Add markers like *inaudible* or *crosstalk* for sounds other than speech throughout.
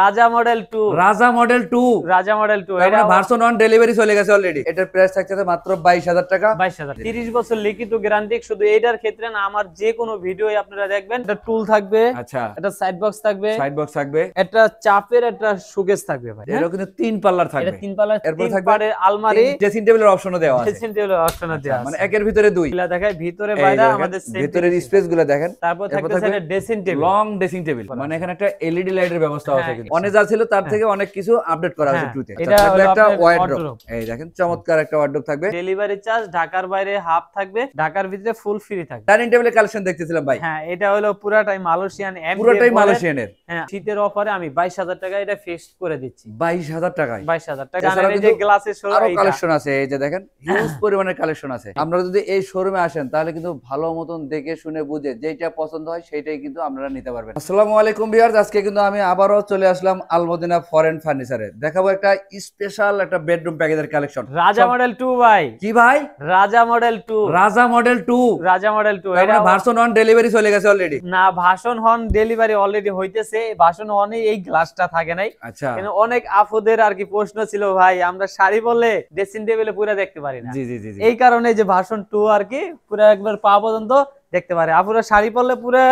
রাজা মডেল 2 রাজা মডেল 2 রাজা মডেল 2 এটা ভার্সন 1 ডেলিভারি চলে গেছে অলরেডি এটার প্রাইস থাকছে মাত্র 22000 টাকা 22000 30 বছর লিখিত গ্যারান্টি শুধু এইটার ক্ষেত্রে না আমার যে কোনো ভিডিওই আপনারা দেখবেন এটা টুল থাকবে আচ্ছা এটা সাইড বক্স থাকবে সাইড বক্স থাকবে এটা চাপের একটা শোকেস থাকবে ভাই হ্যাঁ? এর কিন্তু তিন পাল্লার থাকবে এটা তিন পাল্লার এরপর থাকবে আলমারি ড্রেসিং টেবিলের অপশনও দেওয়া আছে ড্রেসিং টেবিলের অপশনও দেওয়া আছে মানে একের ভিতরে দুই এটা দেখায় ভিতরে বাইরে আমাদের সেট ভিতরের স্পেসগুলো দেখেন তারপর থাকবে dressing table long dressing table মানে এখানে একটা e এলইডি লাইটের ব্যবস্থা আছে হ্যাঁ, অনেক ছিল তার হ্যাঁ। থেকে অনেক কিছু আপডেট করা হয়েছে হ্যাঁ। একটা ওয়ার্ড্রপ এই দেখেন চমৎকার একটা ওয়ার্ড্রপ থাকবে ডেলিভারি চার্জ ঢাকার বাইরে হাফ থাকবে ঢাকার ভিতরে ফুল ফ্রি থাকবে ডাইনিং টেবিলের কালেকশন দেখতেছিলাম ভাই হ্যাঁ এটা হলো হ্যাঁ শীতের অফারে আমি 22000 টাকা এটা ফিক্স করে দিচ্ছি 22000 22000 টাকা আর এই যে গ্লাসের শোরুম আরো কালেকশন আছে এই যে দেখেন হিউজ *coughs* পরিমাণের কালেকশন আছে আপনারা যদি এই শোরুমে আসেন তাহলে কিন্তু ভালো মতন দেখে শুনে বুঝে যেটা পছন্দ হয় সেটাই কিন্তু আপনারা নিতে পারবেন আসসালামু আলাইকুম ভিউয়ার্স আজকে কিন্তু আমি আবারো চলে চলে আসলাম আলমদিনা ফরেন ফার্নিচারে দেখাবো একটা স্পেশাল একটা বেডরুম প্যাকেজের কালেকশন রাজা মডেল টু ভাই কি ভাই Raja model two Raja model two Raja model two এটা ভার্সন অন ডেলিভারি চলে গেছে অলরেডি না ভার্সন হন ডেলিভারি অলরেডি হইতেছে ভার্সন অনে এই গ্লাসটা থাকে নাই আচ্ছা কিন্তু অনেক আফুদের আর কি প্রশ্ন ছিল ভাই আমরা শাড়ি বলে ড্রেসিং টেবিলে পুরো দেখতে পারি না জি জি জি এই কারণে যে ভার্সন টু আর কি পুরো একবার পা পর্যন্ত দেখতে পারে আপুরা শাড়ি পরলে পুরো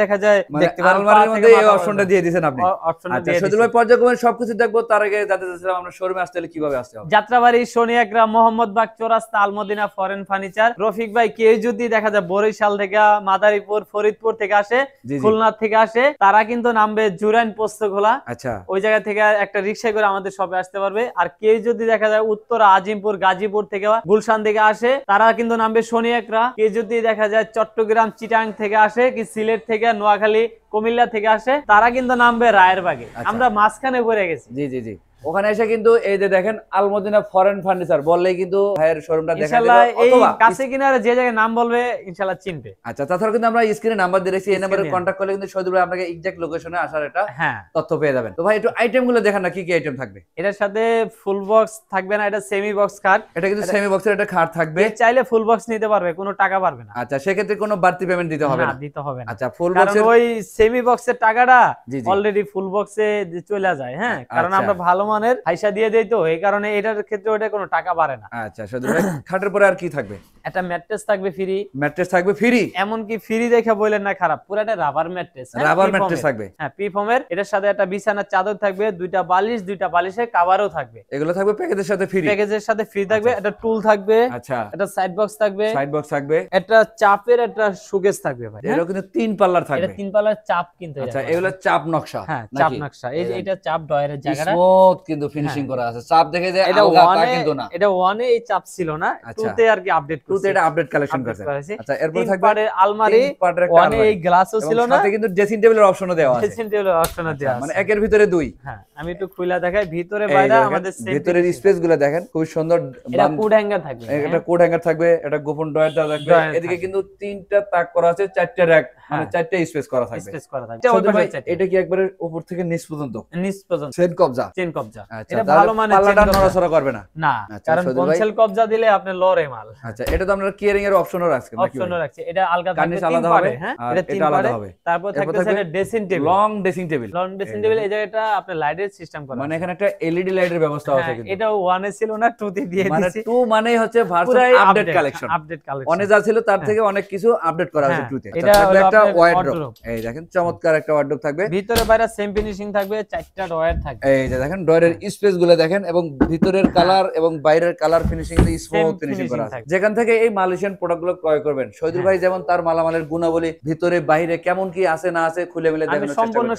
দেখা যায় মানে দেখতে পারে আলমারির মধ্যে এই অপশনটা দিয়ে দিবেন আপনি অপশনটা আচ্ছা, দিয়ে সজল ভাই পর্যায়ক্রমে সবকিছু দেখব তার আগে যেতে যাচ্ছিলাম আমরা শোরুমে আসতে হলে কিভাবে আসতে হবে যাত্রাবাড়ি সোনিয়াগ্রাম বাগ চৌরাস্তা আলমদিনা ফরেন ফার্নিচার রফিক ভাই কে যদি দেখা যায় বরিশাল থেকে মাদারীপুর ফরিদপুর থেকে আসে খুলনা থেকে আসে তারা কিন্তু নামবে জুরাইন পোস্তখোলা আচ্ছা ওই জায়গা থেকে একটা রিকশা করে আমাদের সবে আসতে পারবে আর কে যদি দেখা যায় উত্তর আজিমপুর গাজীপুর থেকে গুলশান থেকে আসে তারা কিন্তু নামবে সোনিয়াকরা কে যদি দেখা যায় চট্ট চট্টগ্রাম চিটাং থেকে আসে কি সিলেট থেকে নোয়াখালী কুমিল্লা থেকে আসে তারা কিন্তু নামবে রায়েরবাগে আচ্ছা। আমরা মাঝখানে পড়ে গেছি জি জি জি ওখানে এসে কিন্তু এই যে দেখেন আলমদিনা ফরেন ফার্নিচার বললেই কিন্তু ভাইয়ের শোরুমটা দেখা যাবে অথবা কাছে কিনারে যে জায়গায় নাম বলবে ইনশাআল্লাহ চিনবে আচ্ছা তাছাড়া কিন্তু আমরা স্ক্রিনে নাম্বার দিয়ে রেখেছি এই নম্বরে কন্টাক্ট করলে কিন্তু সৌদি ভাই আপনাকে এক্সাক্ট লোকেশনে আসার এটা হ্যাঁ। তথ্য পেয়ে যাবেন তো ভাই একটু আইটেম গুলো দেখান না কি কি আইটেম থাকবে এটার সাথে ফুল বক্স থাকবে না এটা সেমি বক্স কার্ড এটা কিন্তু সেমি বক্সের একটা কার্ড থাকবে চাইলে ফুল বক্স নিতে পারবে কোনো টাকা পারবে না আচ্ছা সেক্ষেত্রে কোনো বাড়তি পেমেন্ট দিতে হবে না দিতে হবে না আচ্ছা ফুল বক্সের ওই সেমি বক্সের টাকাটা অলরেডি ফুল বক্সে চলে যায় হ্যাঁ আচ্ছা। কারণ আমরা ভালো মানের পয়সা দিয়ে দেয় তো এই কারণে এটার ক্ষেত্রে ওটা কোনো টাকা বাড়ে না আচ্ছা খাটের পরে আর কি থাকবে এটা ম্যাট্রেস থাকবে ফ্রি ম্যাট্রেস থাকবে ফ্রি এমন কি ফ্রি দেখে বলেন না খারাপ পুরাটা রাবার ম্যাট্রেস রাবার ম্যাট্রেস থাকবে হ্যাঁ পিফমের এটার সাথে একটা বিছানার চাদর থাকবে দুইটা বালিশ দুইটা বালিশের থাকবে এগুলো থাকবে প্যাকেজের সাথে ফ্রি প্যাকেজের সাথে ফ্রি থাকবে টুল থাকবে আচ্ছা সাইড বক্স থাকবে সাইড আচ্ছা। বক্স থাকবে চাপের একটা থাকবে ভাই হ্যাঁ? কিন্তু তিন পাল্লার থাকবে এটা তিন পাল্লার চাপ কিন্তু আচ্ছা এগুলো চাপ নকশা হ্যাঁ চাপ নকশা এই এটা চাপ ডয়ারের জায়গাটা স্মুথ কিন্তু ফিনিশিং হ্যাঁ। করা আছে চাপ দেখে যে এটা ওয়ান কিন্তু না এটা ওয়ানে এই চাপ ছিল না টুতে আচ্ছা। আর কি আপডেট আচ্ছা, থাকবে টেবিলের ড্রেসিং আচ্ছা, মানে একের ভিতরে দুই হ্যাঁ, আমি একটু দেখাই ভিতরে আমাদের ভিতরের স্পেস গুলো দেখেন খুব সুন্দর এটা কোড থাকবে কোড হ্যাঁ। থাকবে গোপন ড্রয়ার থাকবে এদিকে কিন্তু তিনটা তাক করা আছে চারটা র‍্যাক মানে স্পেস হ্যাঁ। করা থাকবে স্পেস করা থাকবে আচ্ছা, এটা কি একবারে উপর থেকে নিচ পর্যন্ত নিচ পর্যন্ত চেন কবজা চেন কবজা আচ্ছা, এটা ভালো মানে পাল্লাটা নড়াচড়া করবে না না আচ্ছা, কারণ কবজা দিলে আপনি লরে মাল আচ্ছা এটা তো কিয়ারিং এর অপশনও অপশনও এটা থাকবে তিন পারে হ্যাঁ এটা তিন পারে তারপর থাকবে table long table long table এই জায়গাটা আপনি লাইটের সিস্টেম করা মানে এখানে একটা এলইডি লাইটের ব্যবস্থা আছে হ্যাঁ, কিন্তু এটা এ ছিল না টু তে দিয়ে দিয়েছি মানে টু হচ্ছে version update collection update collection অনেক যা ছিল তার হ্যাঁ। থেকে অনেক কিছু আপডেট করা আছে টু তে এটা একটা হ্যাঁ। যেখান থেকে এই মালয়েশিয়ান ক্রয় করবেন হ্যাঁ। ভাই যেমন তার মালামালের গুণাবলী ভিতরে বাইরে কেমন কি আছে না আছে খুলে সম্পূর্ণ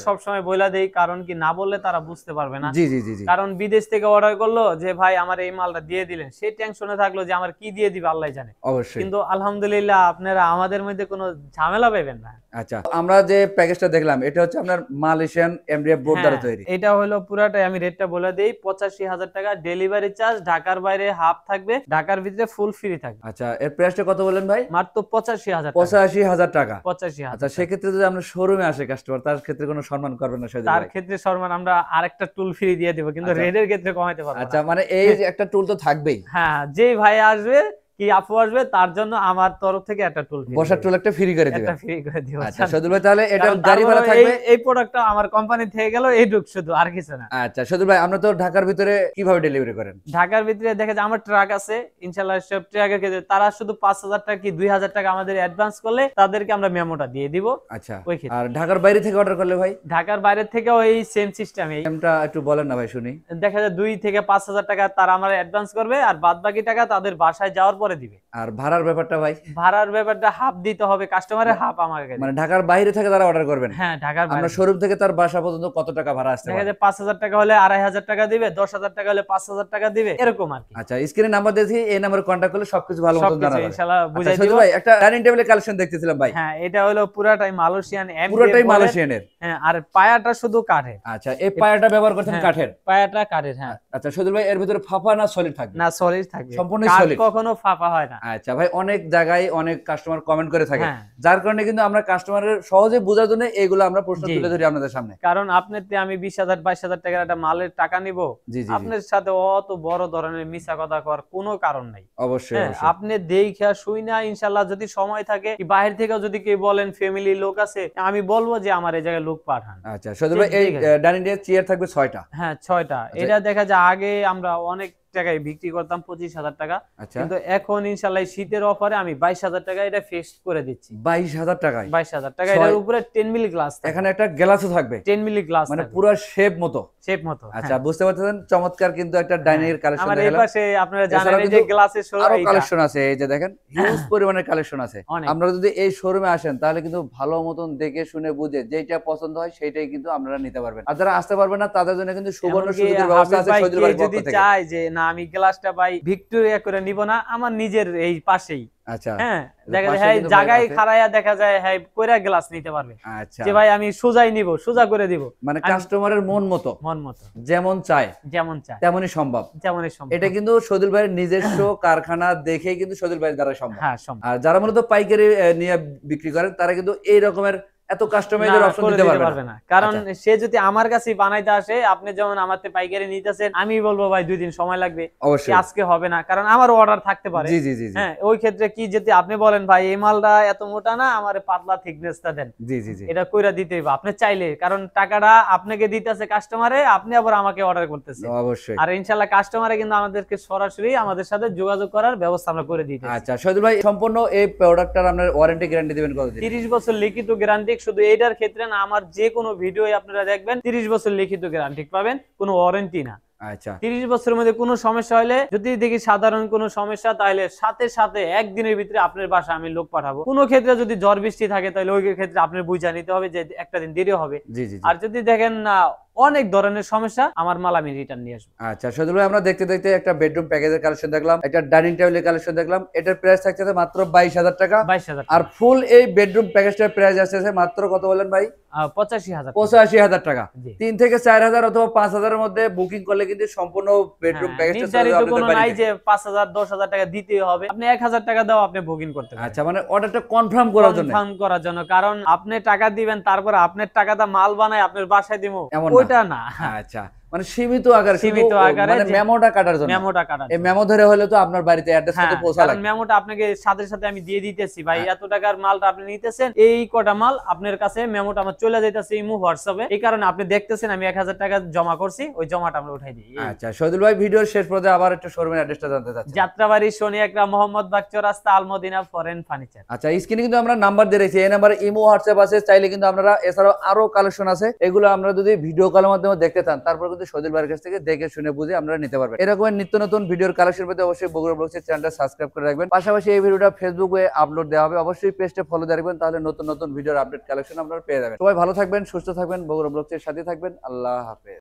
কারণ কি না বললে তারা বুঝতে পারবে না জি জি জি কারণ বিদেশ থেকে অর্ডার করলো যে ভাই আমার এই মালটা দিয়ে দিলেন সেই টেনশনে থাকলো যে আমার কি দিয়ে দিবে আল্লাহ জানে অবশ্যই কিন্তু আলহামদুলিল্লাহ আপনারা আমাদের মধ্যে কোনো ঝামেলা পাবেন না আচ্ছা আমরা যে প্যাকেজটা দেখলাম এটা হচ্ছে আপনার মালয়েশিয়ান এমডিএফ বোর্ড দ্বারা তৈরি এটা হলো পুরাটাই আমি রেটটা বলে দেই 85000 টাকা ডেলিভারি চার্জ ঢাকার বাইরে হাফ থাকবে ঢাকার ভিতরে ফুল ফ্রি থাকবে আচ্ছা এর প্রাইসটা কত বলেন ভাই মাত্র 85000 85000 টাকা 85000 আচ্ছা সে ক্ষেত্রে যদি আমরা শোরুমে আসে কাস্টমার তার ক্ষেত্রে কোনো সম্মান করবেন না সেটা তার ক্ষেত্রে সম্মান আমরা আরেকটা টুল ফ্রি দিয়ে দেব কিন্তু রেডের আচ্ছা। ক্ষেত্রে কমাইতে পারবো আচ্ছা মানে এই একটা টুল তো থাকবেই হ্যাঁ যেই ভাই আসবে কি আপু আসবে তার জন্য আমার তরফ থেকে একটা টুল বসার টুল একটা ফ্রি করে দিবেন ফ্রি করে আচ্ছা, আমার কোম্পানি থেকে গেল শুধু আর কিছু না আচ্ছা সদুল ভাই আমরা তো ঢাকার ভিতরে কিভাবে ডেলিভারি করেন ঢাকার ভিতরে দেখা যায় আমার ট্রাক আছে ইনশাল্লাহ সব ট্রাকের ক্ষেত্রে তারা শুধু হাজার টাকা কি হাজার টাকা আমাদের অ্যাডভান্স করলে তাদেরকে আমরা মেমোটা দিয়ে দিব আচ্ছা আর ঢাকার বাইরে থেকে অর্ডার করলে ভাই ঢাকার বাইরে থেকে ওই সেম সিস্টেম এই একটু বলেন না ভাই শুনি দেখা যায় দুই থেকে পাঁচ হাজার টাকা তারা আমার অ্যাডভান্স করবে আর বাদ বাকি টাকা তাদের বাসায় যাওয়ার পরে দিবে আর ভাড়ার ব্যাপারটা ভাই ভাড়ার ব্যাপারটা হাফ দিতে হবে কাস্টমারের হাফ আমার কাছে মানে ঢাকার বাইরে থেকে তারা অর্ডার করবেন হ্যাঁ ঢাকার আমরা শোরুম থেকে তার বাসা পর্যন্ত কত টাকা ভাড়া আসছে দেখা যায় 5000 টাকা হলে 2500 টাকা দিবে 10000 টাকা হলে 5000 টাকা দিবে এরকম আর কি আচ্ছা স্ক্রিনে নাম্বার দিয়েছি এই নম্বরে কন্টাক্ট করলে সবকিছু ভালো মতো জানা যাবে ইনশাআল্লাহ আচ্ছা, বুঝাই দিব ভাই একটা ডাইনিং টেবিলের কালেকশন দেখতেছিলাম ভাই হ্যাঁ এটা হলো পুরাটাই মালয়েশিয়ান এম পুরাটাই মালয়েশিয়ানের হ্যাঁ আর পায়াটা শুধু কাঠের আচ্ছা এই পায়াটা ব্যবহার করছেন হ্যাঁ, কাঠের পায়াটা কাঠের হ্যাঁ আচ্ছা সুদুল ভাই এর ভিতরে ফাফা না সলিড থাকবে না সলিড থাকবে সম্পূর্ণ সলিড কখনো ফাফা মাপা হয় না আচ্ছা ভাই অনেক জায়গায় অনেক কাস্টমার কমেন্ট করে থাকে হ্যাঁ। যার কারণে কিন্তু আমরা কাস্টমারের সহজে বোঝার জন্য এগুলো আমরা প্রশ্ন তুলে ধরি আপনাদের সামনে কারণ আপনার আমি বিশ হাজার বাইশ হাজার টাকার একটা মালের টাকা নিব আপনার সাথে অত বড় ধরনের মিছা কথা করার কোনো কারণ নাই অবশ্যই হ্যাঁ, আপনি দেখা শুই না ইনশাল্লাহ যদি সময় থাকে বাইরে থেকেও যদি কেউ বলেন ফ্যামিলি লোক আছে আমি বলবো যে আমার এই জায়গায় লোক পাঠান আচ্ছা এই ডাইনিং চেয়ার থাকবে ছয়টা হ্যাঁ ছয়টা আচ্ছা। এটা দেখা যায় আগে আমরা অনেক টাকায় বিক্রি করতাম পঁচিশ হাজার টাকা আচ্ছা। কিন্তু এখন ইনশাল্লাহ শীতের অফারে আমি বাইশ হাজার টাকা এটা ফিক্সড করে দিচ্ছি বাইশ হাজার টাকায় বাইশ হাজার টাকা এটার উপরে টেন মিলি গ্লাস এখানে একটা গ্লাসও থাকবে টেন মিলি গ্লাস মানে পুরো শেপ মতো হ্যাঁ। আচ্ছা, হ্যাঁ। এই আপনারা শোরুম হ্যাঁ। আসেন তাহলে কিন্তু ভালো মতন দেখে শুনে বুঝে পছন্দ হয় সেটাই কিন্তু আপনারা নিতে পারবেন আর যারা আসতে পারবেন না তাদের জন্য কিন্তু সুবর্ণ সুযোগের ব্যবস্থা আছে যদি চাই যে না না আমি গ্লাসটা পাই ভিক্টোরিয়া করে নিব না আমার নিজের এই পাশেই আচ্ছা, হ্যাঁ, হ্যাঁ, হ্যাঁ, আচ্ছা। সোজাই সোজা করে মানে কাস্টমারের মন মতো মন মতো যেমন সম্ভব তেমনই এটা কিন্তু ভাইয়ের নিজস্ব *coughs* কারখানা দেখে কিন্তু ভাইয়ের সম্ভব যারা মূলত পাইকারি নিয়ে বিক্রি করেন তারা কিন্তু এই রকমের এত কাস্টমাইজের অপশন দিতে পারবে না কারণ আচ্ছা। সে যদি আমার কাছে বানাইতে আসে আপনি যেমন আমারতে পাইকারি নিতেছেন আমি বলবো ভাই দুই দিন সময় লাগবে অবশ্যই আজকে হবে না কারণ আমার অর্ডার থাকতে পারে জি জি জি হ্যাঁ ওই ক্ষেত্রে কি যদি আপনি বলেন ভাই এই মালটা এত মোটা না আমারে পাতলা থিকনেসটা দেন জি জি জি এটা কইরা দিতেই হবে আপনি চাইলে কারণ টাকাটা আপনাকে দিতেছে কাস্টমারে আপনি আবার আমাকে অর্ডার করতেছেন অবশ্যই আর ইনশাআল্লাহ কাস্টমারে কিন্তু আমাদেরকে সরাসরি আমাদের সাথে যোগাযোগ করার ব্যবস্থা আমরা করে দিতেছি আচ্ছা সৈদুল ভাই সম্পূর্ণ এই প্রোডাক্টটার আপনার ওয়ারেন্টি গ্যারান্টি দিবেন কত দিন 30 বছর লিখিত গ্যারান্টি ঠিক শুধু এইটার ক্ষেত্রে না আমার যে কোনো ভিডিও আপনারা দেখবেন তিরিশ বছর লিখিত গ্যারান্টি পাবেন কোনো ওয়ারেন্টি না আচ্ছা তিরিশ বছরের মধ্যে কোনো সমস্যা হলে যদি দেখি সাধারণ কোনো সমস্যা তাহলে সাথে সাথে একদিনের ভিতরে আপনার বাসা আমি লোক পাঠাবো কোনো ক্ষেত্রে যদি জ্বর বৃষ্টি থাকে তাহলে ওই ক্ষেত্রে আপনার বুঝা নিতে হবে যে একটা দিন দেরি হবে আর যদি দেখেন না অনেক ধরনের সমস্যা আমার মাল আমি রিটার্ন নিয়ে আসবো আচ্ছা সদুল আমরা দেখতে দেখতে একটা বেডরুম প্যাকেজের কালেকশন দেখলাম একটা ডাইনিং টেবিলের কালেকশন দেখলাম এটার প্রাইস থাকছে মাত্র বাইশ হাজার টাকা বাইশ হাজার আর ফুল এই বেডরুম প্যাকেজটার প্রাইস আসছে মাত্র কত বলেন ভাই পঁচাশি হাজার টাকা তিন থেকে চার হাজার অথবা পাঁচ হাজারের মধ্যে বুকিং করলে কিন্তু সম্পূর্ণ হ্যাঁ, বেডরুম যে পাঁচ হাজার দশ হাজার টাকা দিতে হবে আপনি এক হাজার টাকা দাও আপনি বুকিং করতে আচ্ছা মানে অর্ডারটা কনফার্ম করার জন্য কনফার্ম করার জন্য কারণ আপনি টাকা দিবেন তারপর আপনার টাকাটা মাল বানায় আপনার বাসায় দিব 啊，对啊，那。মানে সীমিত আকারে সীমিত মানে আকারে মানে মেমোটা কাটার জন্য মেমোটা কাটার এই মেমো ধরে হলে তো আপনার বাড়িতে অ্যাড্রেস তো পৌঁছা লাগবে মেমোটা আপনাকে সাথে সাথে আমি দিয়ে দিতেছি ভাই হ্যাঁ। এত টাকার মালটা আপনি নিতেছেন এই কটা মাল আপনার কাছে মেমোটা আমার চলে যাইতাছে ইমো হোয়াটসঅ্যাপে এই কারণে আপনি দেখতেছেন আমি 1000 টাকা জমা করছি ওই জমাটা আমরা উঠাই দিই আচ্ছা ভাই ভিডিওর শেষ পর্যায়ে আবার একটু শোরুমের অ্যাড্রেসটা জানতে চাচ্ছি যাত্রাবাড়ি শনি একরা মোহাম্মদ বাগচর রাস্তা আলমদিনা ফরেন ফার্নিচার আচ্ছা স্ক্রিনে কিন্তু আমরা নাম্বার দিয়ে রেখেছি এই নম্বরে ইমো হোয়াটসঅ্যাপ আছে চাইলে কিন্তু আপনারা এছাড়াও আরো কালেকশন আছে এগুলো আমরা যদি ভিডিও কলের মাধ্যমে দেখতে চান তারপর কিন্তু মধ্যে সজল ভাইয়ের কাছ থেকে দেখে শুনে বুঝে আমরা নিতে পারবেন এরকম নিত্য নতুন ভিডিওর কালেকশন পেতে অবশ্যই বগুড়া ব্লগসের চ্যানেলটা সাবস্ক্রাইব করে রাখবেন পাশাপাশি এই ভিডিওটা ফেসবুকে আপলোড দেওয়া হবে অবশ্যই পেজটা ফলো দিয়ে রাখবেন তাহলে নতুন নতুন ভিডিওর আপডেট কালেকশন আপনারা পেয়ে যাবেন সবাই ভালো থাকবেন সুস্থ থাকবেন বগুড়া ব্লগসের সাথে থাকবেন আল্লাহ হাফেজ